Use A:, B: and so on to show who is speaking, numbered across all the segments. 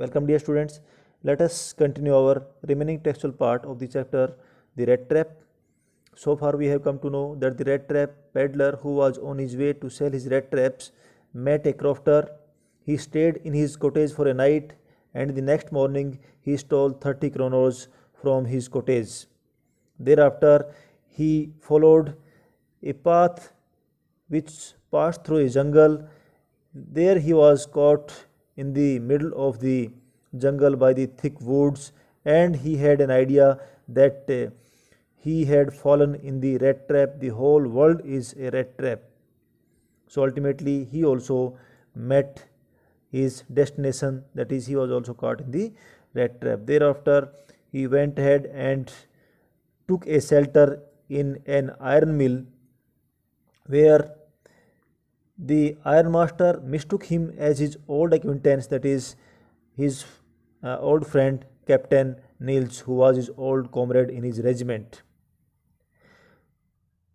A: Welcome dear students. Let us continue our remaining textual part of the chapter The red Trap. So far we have come to know that the red trap peddler who was on his way to sell his red traps met a crofter. He stayed in his cottage for a night and the next morning he stole 30 kronos from his cottage. Thereafter he followed a path which passed through a jungle. There he was caught in the middle of the jungle by the thick woods and he had an idea that uh, he had fallen in the rat trap the whole world is a rat trap so ultimately he also met his destination that is he was also caught in the rat trap thereafter he went ahead and took a shelter in an iron mill where the ironmaster mistook him as his old acquaintance, that is, his uh, old friend Captain Nils, who was his old comrade in his regiment.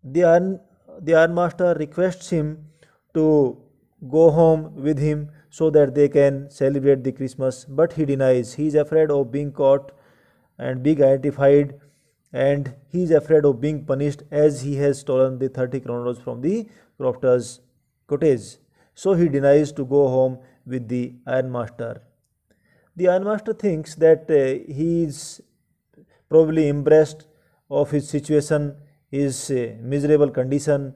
A: The iron the ironmaster requests him to go home with him so that they can celebrate the Christmas, but he denies. He is afraid of being caught and being identified, and he is afraid of being punished as he has stolen the 30 kronos from the crofters cottage. So he denies to go home with the ironmaster. The ironmaster thinks that uh, he is probably impressed of his situation, his uh, miserable condition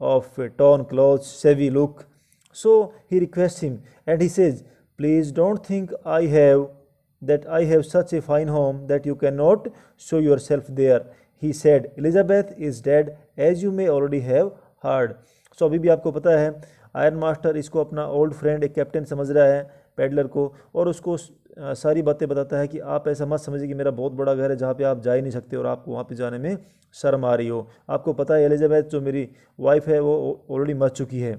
A: of uh, torn clothes, shabby look. So he requests him and he says, please don't think I have that I have such a fine home that you cannot show yourself there. He said, Elizabeth is dead as you may already have heard. सो अभी भी आपको पता है iron master इसको अपना old friend एक captain समझ रहा है पेडलर को और उसको सारी बातें बताता है कि आप ऐसा मत समझिए कि मेरा बहुत बड़ा घर है जहाँ पे आप जा ही नहीं सकते और आपको वहाँ पे जाने में शर्म आ रही हो आपको पता है एलिजाबैथ जो मेरी वाइफ है वो ऑलरेडी मर चुकी है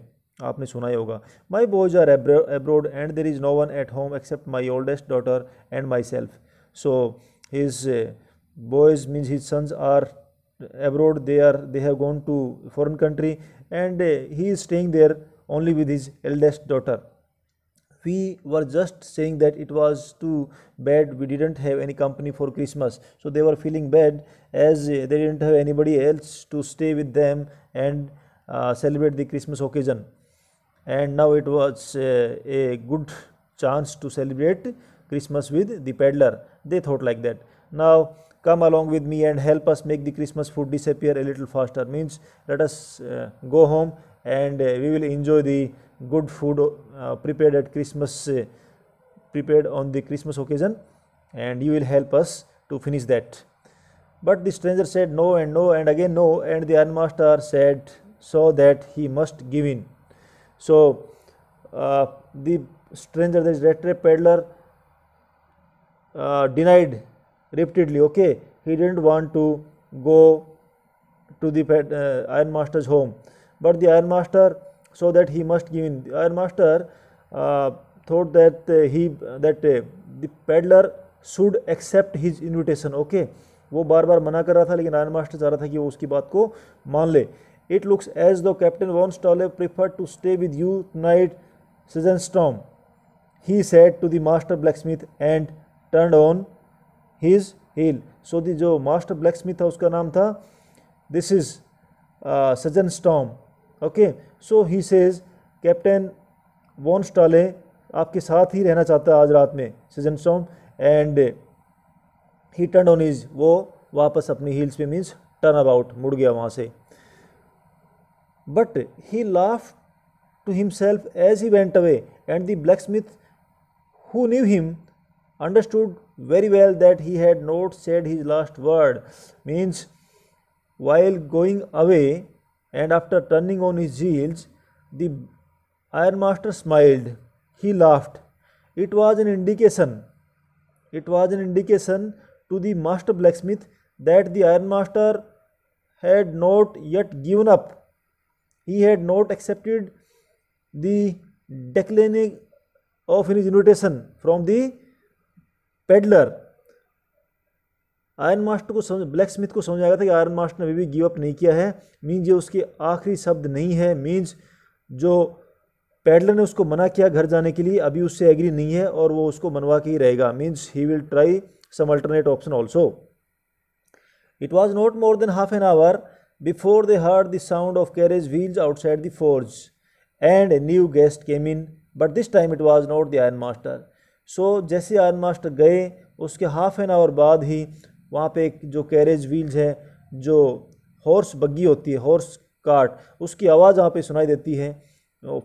A: आपने सुना ही होगा my boys are abroad and there is no one at home except my oldest daughter and my self so his boys means his sons are abroad they are they have gone to foreign country and uh, he is staying there only with his eldest daughter we were just saying that it was too bad we didn't have any company for christmas so they were feeling bad as uh, they didn't have anybody else to stay with them and uh, celebrate the christmas occasion and now it was uh, a good chance to celebrate christmas with the peddler they thought like that now come along with me and help us make the Christmas food disappear a little faster. Means let us uh, go home and uh, we will enjoy the good food uh, prepared at Christmas, uh, prepared on the Christmas occasion and you will help us to finish that. But the stranger said no and no and again no and the ironmaster said so that he must give in. So uh, the stranger, the rat trap peddler uh, denied repeatedly okay he didn't want to go to the uh, iron master's home but the iron master so that he must give in the iron master uh, thought that uh, he that uh, the peddler should accept his invitation okay वो बार बार मना कर रहा था लेकिन iron master चाह रहा था कि वो उसकी बात को मान ले it looks as though captain von Stahle prefer to stay with you night season storm he said to the master blacksmith and turn on his heel so the जो मास्टर ब्लैक स्मिथ था उसका नाम था this is season storm okay so he says captain von Stahle आपके साथ ही रहना चाहता है आज रात में season storm and he turn on his वो वापस अपनी हील्स पे मीन्स टर्न अबाउट मुड़ गया वहाँ से but he laugh to himself as he went away and the blacksmith who knew him understood very well that he had not said his last word means while going away and after turning on his heels the ironmaster smiled he laughed it was an indication it was an indication to the master blacksmith that the ironmaster had not yet given up he had not accepted the declining of his invitation from the peddler iron master को समझ black Smith को समझ गया था कि iron master ने अभी भी गिव अप नहीं किया है मीन्स ये उसके आखिरी शब्द नहीं है मीन्स जो पेडलर ने उसको मना किया घर जाने के लिए अभी उससे एग्री नहीं है और वो उसको मनवा के ही रहेगा means he will try some alternate option also it was not more than half an hour before they heard the sound of carriage wheels outside the forge and a new guest came in but this time it was not the iron master so जैसे iron master गए उसके half an hour बाद ही वहाँ पे एक जो carriage wheels है जो हॉर्स बग्गी होती है हॉर्स कार्ट उसकी आवाज़ वहाँ पे सुनाई देती है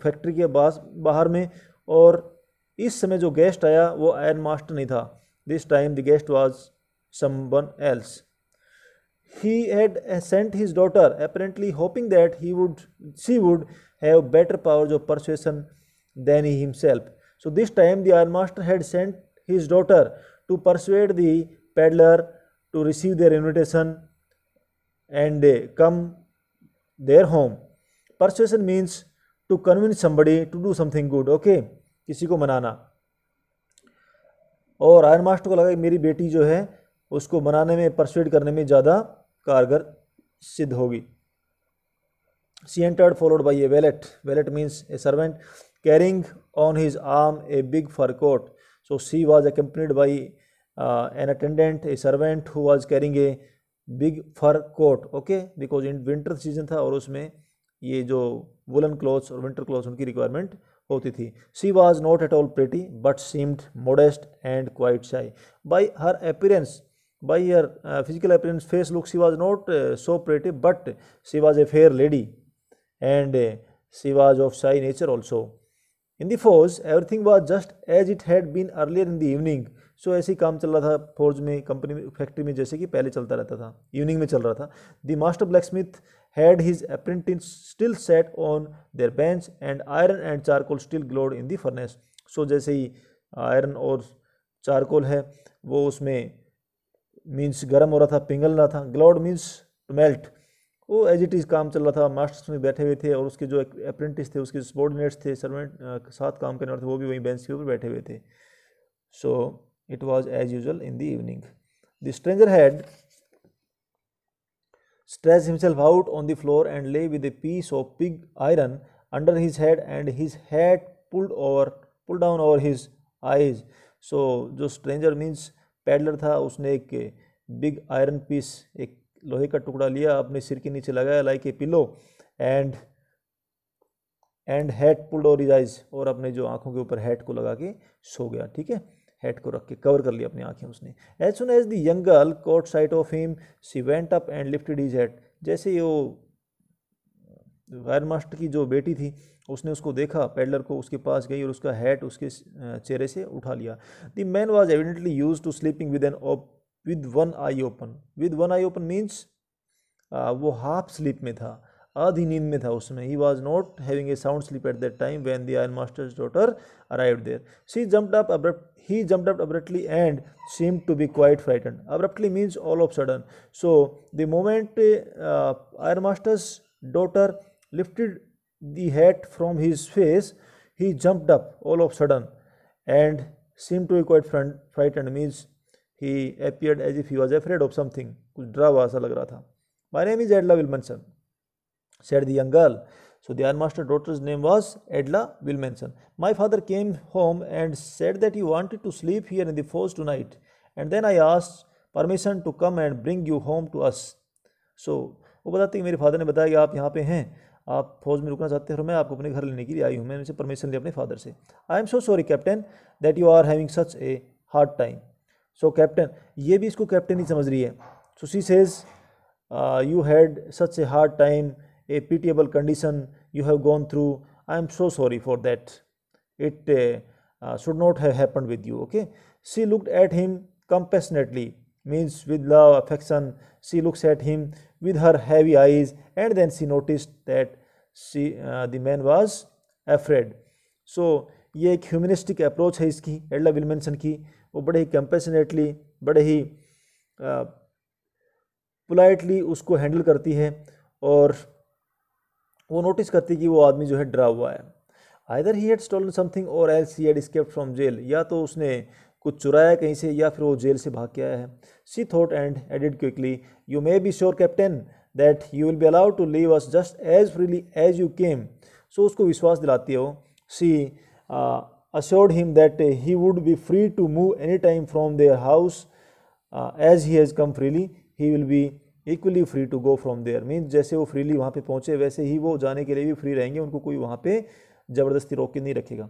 A: फैक्ट्री के पास बाहर में और इस समय जो गेस्ट आया वो आयरन मास्टर नहीं था this time the guest was someone else he had sent his daughter apparently hoping that he would she would have better power of persuasion than he himself So this time the ironmaster had sent his daughter to persuade the peddler to receive their invitation and come their home. Persuasion means to convince somebody to do something good. Okay, किसी को मनाना और iron master को लगा कि मेरी बेटी जो है उसको मनाने में परसुएट करने में ज़्यादा कारगर सिद्ध होगी she entered followed by a valet valet means a servant carrying on his arm a big fur coat. So she was accompanied by uh, an attendant, a servant who was carrying a big fur coat. Okay, because in winter season था और उसमें ये जो woollen clothes और winter clothes उनकी requirement होती थी she was not at all pretty but seemed modest and quite shy by her appearance by her physical appearance face look she was not so pretty but she was a fair lady and she was of shy nature also in the forge everything was just as it had been earlier in the evening so ऐसे ही काम चल रहा था forge में company में factory में जैसे कि पहले चलता रहता था इवनिंग में चल रहा था the master blacksmith had his apprentice still sat on their bench and iron and charcoal still glowed in the furnace so जैसे ही आयरन और चारकोल है वो उसमें मीन्स गर्म हो रहा था पिंगल रहा था ग्लोड मीन्स टू मेल्ट वो एज इट इज़ काम चल रहा था मास्टर्स में बैठे हुए थे और उसके जो अप्रेंटिस थे उसके सपोर्डिनेट्स थे सर्वेंट साथ काम करने वाले थे वो भी वहीं बेंच के ऊपर बैठे हुए थे so it was as usual in the evening the stranger had stretched himself out on the floor and lay with a piece of pig iron under his head and his hat pulled over pull down over his eyes so जो stranger means peddler था उसने एक big iron piece एक लोहे का टुकड़ा लिया अपने सिर के नीचे लगाया like a pillow and and hat pulled और इजाइज और अपने जो आंखों के ऊपर हैट को लगा के सो गया ठीक है हेड को रख के कवर कर लिया अपनी आंखें उसने एज सुन एज दंग young girl caught sight of him she went up and lifted his head जैसे ही वो फायर मास्टर की जो बेटी थी उसने उसको देखा पेडलर को उसके पास गई और उसका हैट उसके चेहरे से उठा लिया the man was evidently used to sleeping with an with one eye open with one eye open means uh, वो हाफ स्लीप में था आधी नींद में था उसमें ही was not having a sound sleep at that time when the iron master's daughter arrive there she jumped up abrupt he jumped up abruptly and seemed to be quite frightened. Abruptly means all of a sudden. So the moment uh, Ironmaster's daughter lifted the hat from his face, he jumped up all of a sudden and seemed to be quite frightened he appeared as if he was afraid of something कुछ डरा हुआ सा लग रहा था my name is Edla Willmansson said the young girl So their master daughter's name was Edla Wilmanson. My father came home and said that he wanted to sleep here in the tonight and then I asked permission to come and bring you home to us so वो बताते है मेरे father ने बताया कि आप यहाँ पे हैं आप फौज में रुकना चाहते हैं और मैं आपको अपने घर लेने के लिए आई हूँ मैंने उनसे परमिशन ली अपने फादर से I am so sorry captain that you are having such a hard time so captain ये भी इसको कैप्टन ही समझ रही है so she says you had such a hard time a pitiable condition you have gone through I am so sorry for that it should not have happen with you okay she looked at him compassionately means with love affection she looks at him with her heavy eyes and then she notice that she the man was afraid so ये एक humanistic approach है इसकी एडला विलमेंसन की वो बड़े ही कंपेसनेटली बड़े ही politely उसको handle करती है और वो नोटिस करती है कि वो आदमी जो है डरा हुआ है either he had stolen something or else he had escape from jail या तो उसने कुछ चुराया कहीं से या फिर वो जेल से भाग के आया है she thought and added quickly you may be sure captain that you will be allowed to leave us just as freely as you came so उसको विश्वास दिलाती है वो she assured him that uh, he would be free to move any time from their house uh, as he has come freely he will be equally free to go from there means जैसे वो freely वहाँ पर पहुँचे वैसे ही वो जाने के लिए भी फ्री रहेंगे उनको कोई वहाँ पर ज़बरदस्ती रोक के नहीं रखेगा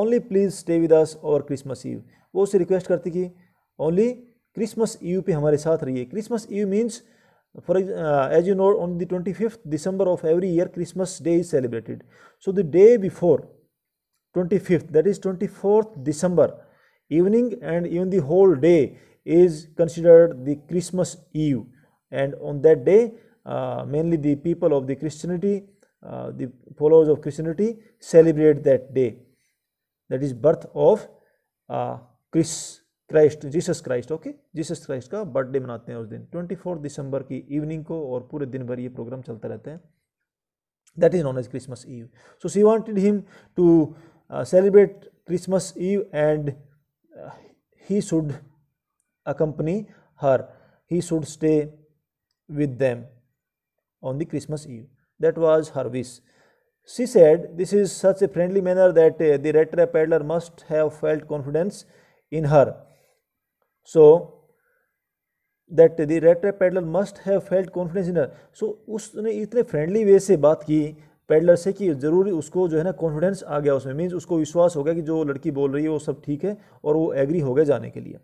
A: only please stay with us और क्रिसमस ईव वो उसे रिक्वेस्ट करती कि ओनली क्रिसमस ईव पे हमारे साथ रहिए Christmas Eve means for as you know on the twenty fifth December of every year Christmas day is celebrated so the day before 25th that is 24th December evening and even the whole day is considered the Christmas Eve and on that day uh, mainly the people of the Christianity uh, the followers of Christianity celebrate that day that is birth of uh, Chris, Christ Jesus Christ okay Jesus Christ का birthday मनाते हैं उस दिन 24 दिसंबर की evening को और पूरे दिन भर ये प्रोग्राम चलता रहता है that is known as Christmas Eve. So she wanted him to Uh, celebrate Christmas Eve and uh, he should accompany her. He should stay with them on the Christmas Eve. That was her wish. She said, This is such a friendly manner that uh, the retro trap peddler must have felt confidence in her. So, that the retro trap peddler must have felt confidence in her. So, उसने इतने friendly way से बात की peddler से कि ज़रूरी उसको जो है ना कॉन्फिडेंस आ गया उसमें मीन्स उसको विश्वास हो गया कि जो लड़की बोल रही है वो सब ठीक है और वो एग्री हो गया जाने के लिए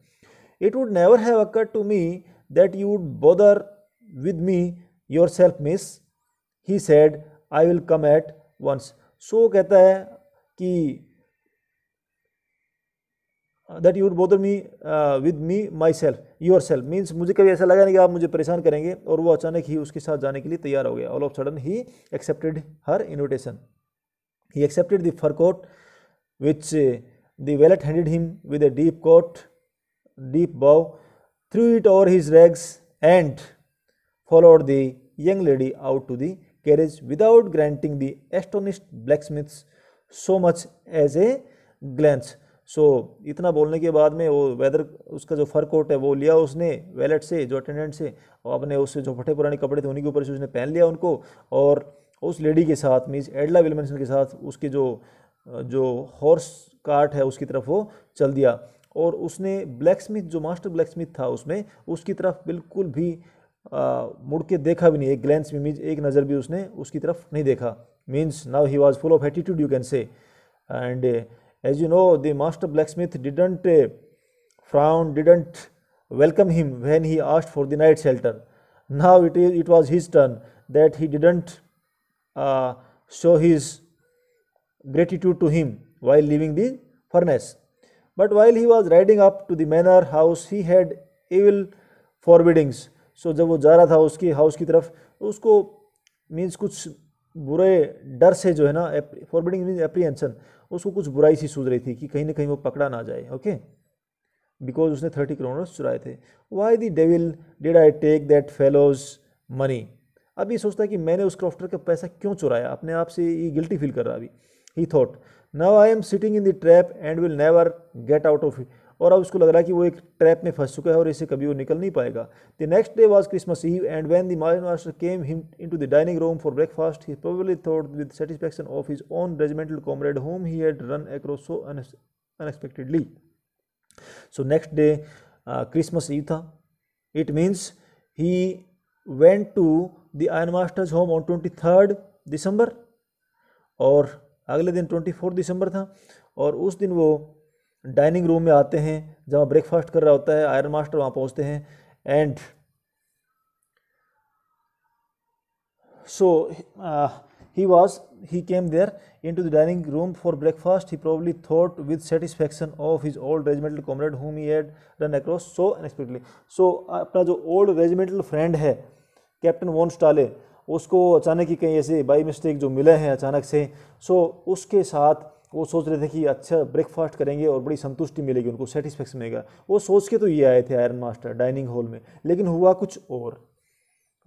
A: it would never have occur to me that you would bother with me yourself miss he said I will come at once so कहता है कि that you would bother me with me myself yourself means मुझे कभी ऐसा लगा नहीं कि आप मुझे परेशान करेंगे और वो अचानक ही उसके साथ जाने के लिए तैयार हो गया all of sudden he accepted her invitation he accepted the fur coat which the valet handed him with a deep coat deep bow threw it over his rags and followed the young lady out to the carriage without granting the astonished blacksmith so much as a glance. So so, इतना बोलने के बाद में वो weather उसका जो fur coat है वो लिया उसने वैलेट से जो अटेंडेंट से और अपने उससे जो फटे पुराने कपड़े थे उन्हीं के ऊपर से उसने पहन लिया उनको और उस लेडी के साथ मीन्स एडला विलमसन के साथ उसके जो जो हॉर्स कार्ट है उसकी तरफ वो चल दिया और उसने ब्लैक स्मिथ जो मास्टर ब्लैक स्मिथ था उसमें उसकी तरफ बिल्कुल भी आ, मुड़ के देखा भी नहीं एक ग्लैंस में मीन्स एक नज़र भी उसने उसकी तरफ नहीं देखा means now he was full of attitude you can say and As you know, the master blacksmith didn't uh, frown, didn't welcome him when he asked for the night shelter. Now it, is, it was his turn that he didn't uh, show his gratitude to him while leaving the furnace. But while he was riding up to the manor house, he had evil forebodings so, jab wo ja raha tha uski house ki taraf usko means kuch bure dar se jo hai na ना means apprehension उसको कुछ बुराई सी सूझ रही थी कि कहीं ना कहीं वो पकड़ा ना जाए ओके बिकॉज उसने थर्टी करोड़ चुराए थे why the devil did I take that fellow's money अब ये सोचता है कि मैंने उस क्रॉफ्टर का पैसा क्यों चुराया अपने आप से ये गिल्टी फील कर रहा अभी ही thought now I am sitting in the trap and will never get out of और अब उसको लग रहा है कि वो एक ट्रैप में फंस चुका है और इसे कभी वो निकल नहीं पाएगा the next day was Christmas Eve and when the mine master came him into the dining room for breakfast he probably thought with satisfaction of his own regimental comrade home he had run across so unexpectedly so next day Christmas Eve था it means he went to the iron master's home on twenty third December और अगले दिन twenty fourth December था और उस दिन वो dining room में आते हैं जहाँ ब्रेकफास्ट कर रहा होता है आयरन मास्टर वहाँ पहुँचते हैं and so he was he came there into the dining room for breakfast he probably thought with satisfaction of his old regimental comrade whom he had run across so unexpectedly so अपना जो old regimental friend है captain von Stahle उसको अचानक ही कहीं ऐसे by mistake जो मिले हैं अचानक से सो so, उसके साथ वो सोच रहे थे कि अच्छा ब्रेकफास्ट करेंगे और बड़ी संतुष्टि मिलेगी उनको सेटिस्फेक्शन मिलेगा वो सोच के तो ये आए थे आयरन मास्टर डाइनिंग हॉल में लेकिन हुआ कुछ और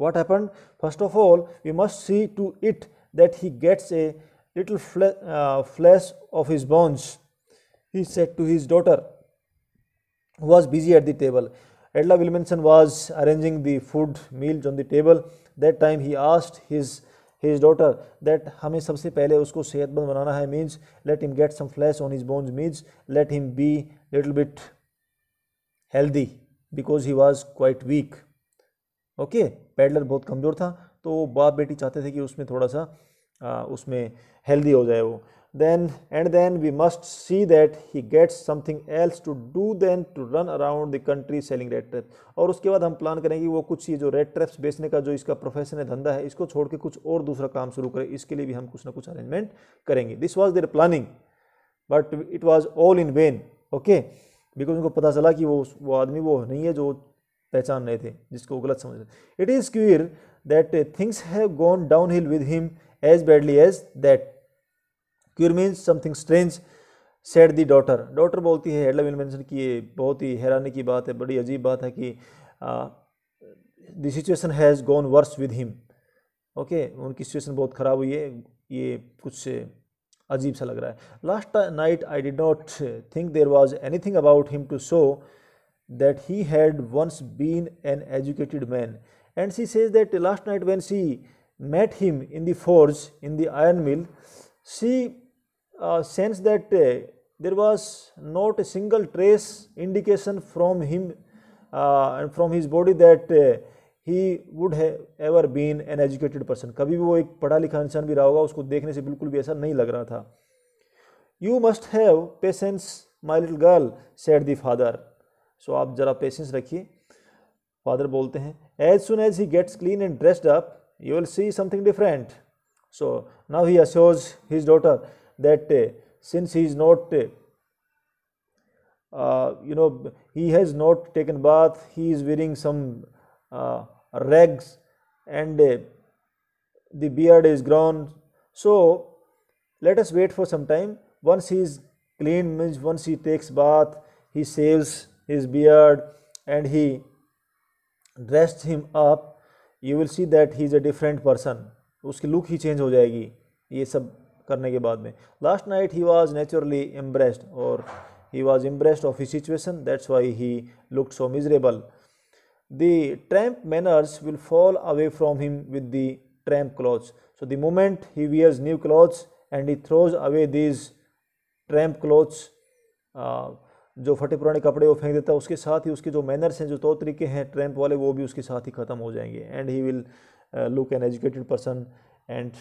A: what happen first of all we must see to it that he gets a little flesh of his bones he said to his daughter was busy at the table Edla Willmansson was arranging the food meals on the table that time he asked his his daughter that हमें सबसे पहले उसको सेहतमंद बनाना है means let him get some flesh on his bones means let him B little bit healthy because he was quite weak okay peddler बहुत कमज़ोर था तो बाप बेटी चाहते थे कि उसमें थोड़ा सा आ, उसमें हेल्दी हो जाए वो then and then we must see that he gets something else to do then to run around the country selling red traps और उसके बाद हम प्लान करेंगे वो कुछ ये जो रेड ट्रैप्स बेचने का जो इसका प्रोफेशन है धंधा है इसको छोड़ के कुछ और दूसरा काम शुरू करें इसके लिए भी हम कुछ ना कुछ अरेंजमेंट करेंगे this was their planning but it was all in vain okay because उनको पता चला कि वो वो आदमी वो नहीं है जो पहचान रहे थे जिसको गलत समझ रहे it is queer that things have gone downhill with him as badly as that queer means something strange said the daughter daughter बोलती है हेडला मेंशन की ये बहुत ही हैरानी की बात है बड़ी अजीब बात है कि the situation has gone worse with him okay उनकी सिचुएसन बहुत ख़राब हुई है ये कुछ अजीब सा लग रहा है last night I did not think there was anything about him to show that he had once been an educated man and she says that last night when she met him in the forge in the iron mill she senses that there was there a single trace indication from him and from his body that he would he would have ever been an कभी भी वो एक पढ़ा लिखा इंसान भी रहा होगा उसको देखने से बिल्कुल भी ऐसा नहीं लग रहा था you must have patience my little girl said the father so आप ज़रा पेशेंस रखिए फादर बोलते हैं as soon as he gets clean and dressed up you will see something different so now he अशोज his daughter that uh, since he is not uh, uh, you know he has not taken bath he is wearing some rags and the beard is grown so let us wait for some time once he is clean means once he takes bath he shaves his beard and he dressed him up you will see that he is a different person उसकी look ही change हो जाएगी ये सब करने के बाद में last night he was naturally embarrassed और he was embarrassed of his situation that's why he look so miserable the tramp manners will fall away from him with the tramp clothes so the moment he wears new clothes and he throws away these tramp clothes जो फटे पुराने कपड़े वो फेंक देता है उसके साथ ही उसके जो मैनर्स हैं जो तौर तरीके हैं ट्रैम्प वाले वो भी उसके साथ ही ख़त्म हो जाएंगे and he will look an educated person and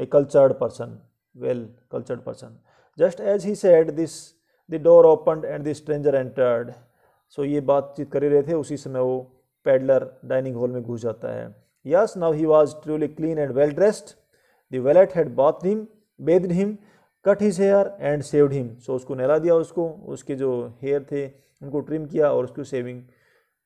A: a cultured person well cultured person just as he said this the door open and the stranger entered so ये बातचीत कर रहे थे उसी समय वो पैडलर डाइनिंग हॉल में घुस जाता है yes now he was truly clean and well dressed the valet had bath him bathed him cut his hair and shaved him so उसको नहला दिया उसको उसके जो हेयर थे उनको ट्रिम किया और उसको सेविंग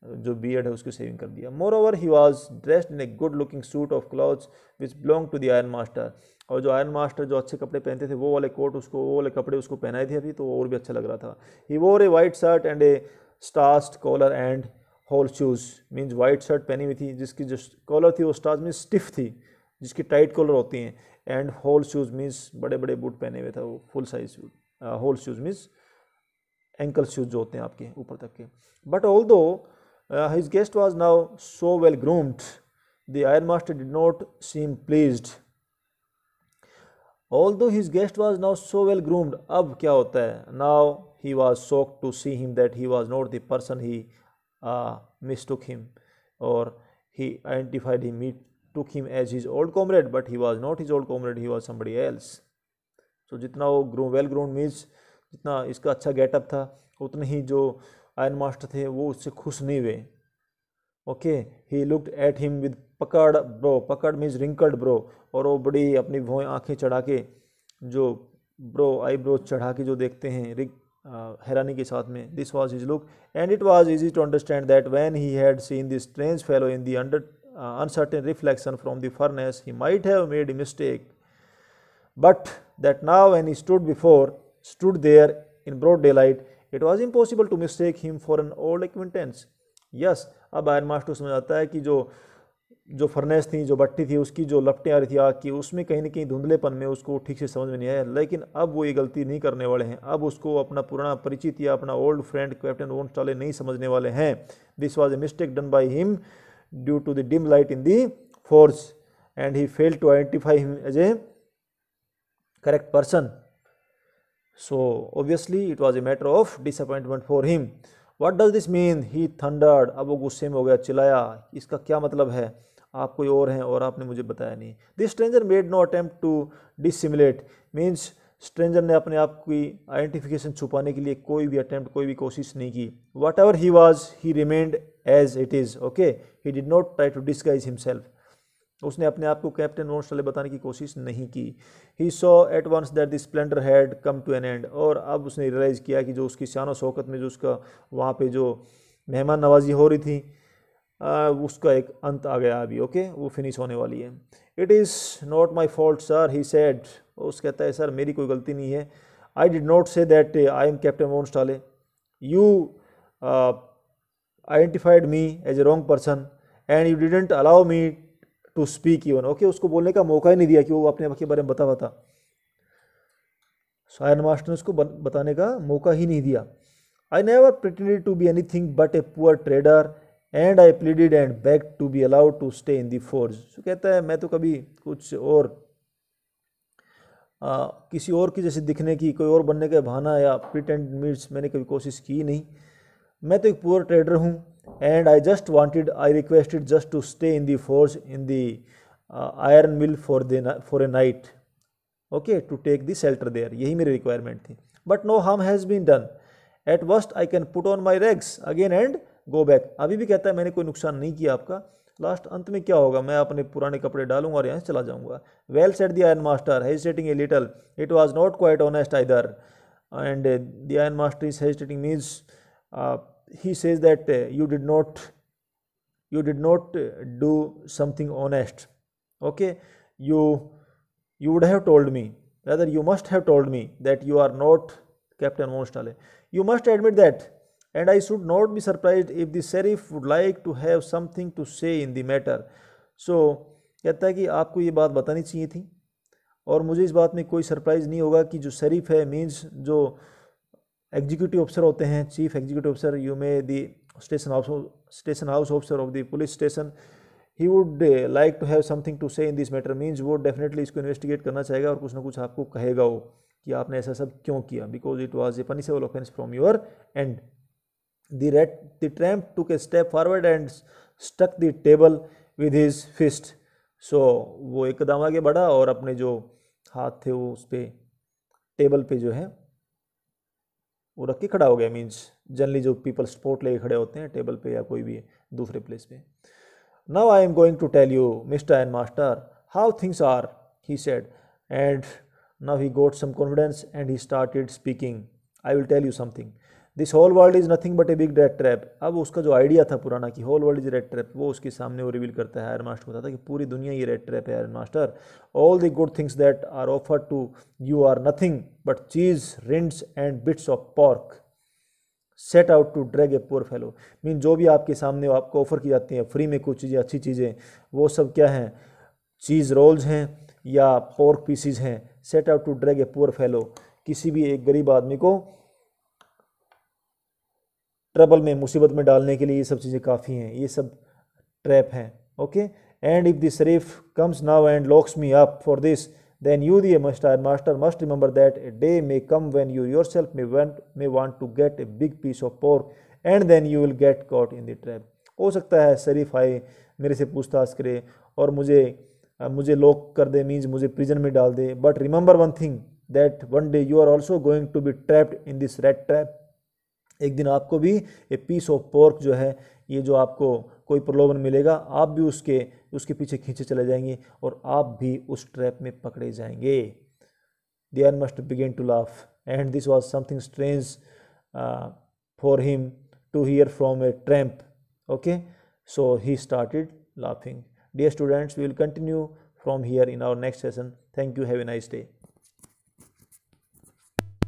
A: जो बी है उसकी सेविंग कर दिया moreover he was dressed in a good looking suit of clothes which belong to the iron master और जो आयरन मास्टर जो अच्छे कपड़े पहनते थे वो वाले कोट उसको वो वाले कपड़े उसको पहनाए थे अभी तो और भी अच्छा लग रहा था he wore a white shirt and a starched collar and whole shoes means white shirt पहनी हुई थी जिसकी जो कॉलर थी वो स्टार्च मीन्स स्टिफ थी जिसकी टाइट कॉलर होती हैं एंड होल शूज़ मीन्स बड़े बड़े बूट पहने हुए था वो full size whole shoes means ankle shoes जो होते हैं आपके ऊपर तक के but although Uh, his guest was now so well groomed, the ironmaster did not seem pleased. Although his guest was now so well groomed, ab kya hota hai? Now he was shocked to see him that he was not the person he uh, mistook him or he identified him, he took him as his old comrade, but he was not his old comrade, he was somebody else. So जितना वो well well grown jitna iska acha get up tha, utna hi jo iron master थे वो उससे खुश नहीं हुए okay he looked at him with puckered brow puckered means wrinkled brow और वो बड़ी अपनी भों आँखें चढ़ा के जो ब्रो आई ब्रो चढ़ा के जो देखते हैं रिक हैरानी के साथ में this was is look and it was easy to understand that when he had seen this strange fellow in the under uncertain reflection from the furnace he might have made mistake but that now an he stood before stood there in broad daylight it was impossible to mistake him for an old acquaintance yes अब iron master समझ आता है कि जो जो furnace थी जो भट्टी थी उसकी जो लपटें आ रही थी आग की उसमें कहीं ना कहीं धुंधलेपन में उसको ठीक से समझ में नहीं आया लेकिन अब वो ये गलती नहीं करने वाले हैं अब उसको अपना पुराना परिचित या अपना ओल्ड फ्रेंड कैप्टन वोन स्टाले नहीं समझने वाले हैं this was a mistake done by him due to the dim light in the forge and he fail to identify him as a correct person So obviously it was a matter of disappointment for him. What does this mean? He thundered. अब वो गुस्से में हो गया चिल्लाया इसका क्या मतलब है आप कोई और हैं और आपने मुझे बताया नहीं this stranger made no attempt to dissimulate means stranger ने अपने आप की आइडेंटिफिकेशन छुपाने के लिए कोई भी अटैम्प्ट कोई भी कोशिश नहीं की whatever he was he remained as it is okay he did not try to disguise himself उसने अपने आप को कैप्टन नॉन स्टले बताने की कोशिश नहीं की he saw at once that the splendour had come to an end और अब उसने रियलाइज़ किया कि जो उसकी शान शौकत में जो उसका वहाँ पे जो मेहमान नवाजी हो रही थी आ, उसका एक अंत आ गया अभी ओके वो फिनिश होने वाली है it is not my fault sir he और उस कहता है सर मेरी कोई गलती नहीं है I did not say that I am captain von Stahle you identified me as a wrong person and you didn't allow me to speak even okay उसको बोलने का मौका ही नहीं दिया कि वो अपने के बारे में बता बता सायन मास्टर ने उसको बताने का मौका ही नहीं दिया I never pretended to be anything but a poor trader and I pleaded and begged to be allowed to stay in the forge तो कहता है मैं तो कभी कुछ और आ, किसी और की जैसे दिखने की कोई और बनने का बहाना या प्रिटेंड मीट्स मैंने कभी कोशिश की नहीं मैं तो एक पुअर ट्रेडर हूँ and I just wanted, I requested just to stay in the forge in the uh, iron mill for the for a night, okay, to take the shelter there. yahi meri requirement thi But no harm has been done. At worst I can put on my rags again and go back. abhi bhi kehta hai maine koi nuksan nahi kiya aapka last अंत में क्या होगा मैं अपने पुराने कपड़े डालूंगा और यहाँ से चला जाऊंगा well said the iron master hesitating a little it was not quite honest either and the iron master is hesitating means he says that uh, you did not you did not do something honest okay you you would have told me rather you must have told me that you are not captain monstale you must admit that and i should not be surprised if the sheriff would like to have something to say in the matter so कहता है कि आपको ये बात बतानी चाहिए थी और मुझे इस बात में कोई सरप्राइज़ नहीं होगा कि जो शरीफ है मीन्स जो एग्जीक्यूटिव ऑफिसर होते हैं chief executive officer you may the station house station house officer of the police station he would like to have something to say in this matter means वो definitely इसको investigate करना चाहेगा और कुछ ना कुछ आपको कहेगा वो कि आपने ऐसा सब क्यों किया because it was a punishable offence from your and the rate the tramp took a step forward and stuck the table with his fist so वो एकदम आगे बढ़ा और अपने जो हाथ थे वो उस पर टेबल पे जो है वो रख के खड़ा हो गया मीन्स जनरली जो पीपल स्पोर्ट लेके खड़े होते हैं टेबल पे या कोई भी दूसरे प्लेस पे now I am going to tell you mister and master how things are he said and now he got some confidence and he started speaking I will tell you something this whole world is nothing but a big red trap अब उसका जो idea था पुराना कि whole world is red trap वो उसके सामने वो रिवील करता है आयरन मास्टर बताता है कि पूरी दुनिया ये रेड ट्रैप है iron master all the good things that are offer to you are nothing but cheese rinds and bits of pork set out to drag a poor fellow mean जो भी आपके सामने आपको ऑफर की जाती हैं free में कुछ चीज़ें अच्छी चीज़ें वो सब क्या हैं चीज़ रोल्स हैं या पोर्क पीसीज हैं set out to drag a poor fellow किसी भी एक गरीब आदमी को ट्रबल में मुसीबत में डालने के लिए ये सब चीज़ें काफ़ी हैं ये सब ट्रैप हैं okay and if the sheriff comes now and locks me up for this then you the master must remember that a day may come when you yourself may want may want to get a big piece of pork and then you will get caught in the trap हो सकता है शरीफ आए मेरे से पूछताछ करे और मुझे मुझे लॉक कर दे मीन्स मुझे प्रिजन में डाल दे but remember one thing that one day you are also going to be trapped in this red trap एक दिन आपको भी ए पीस ऑफ पोर्क जो है ये जो आपको कोई प्रलोभन मिलेगा आप भी उसके उसके पीछे खींचे चले जाएंगे और आप भी उस ट्रैप में पकड़े जाएंगे they are must begin to laugh and this was something strange for him to hear from a tramp okay so he started laughing dear students we will continue from here in our next session thank you have a nice day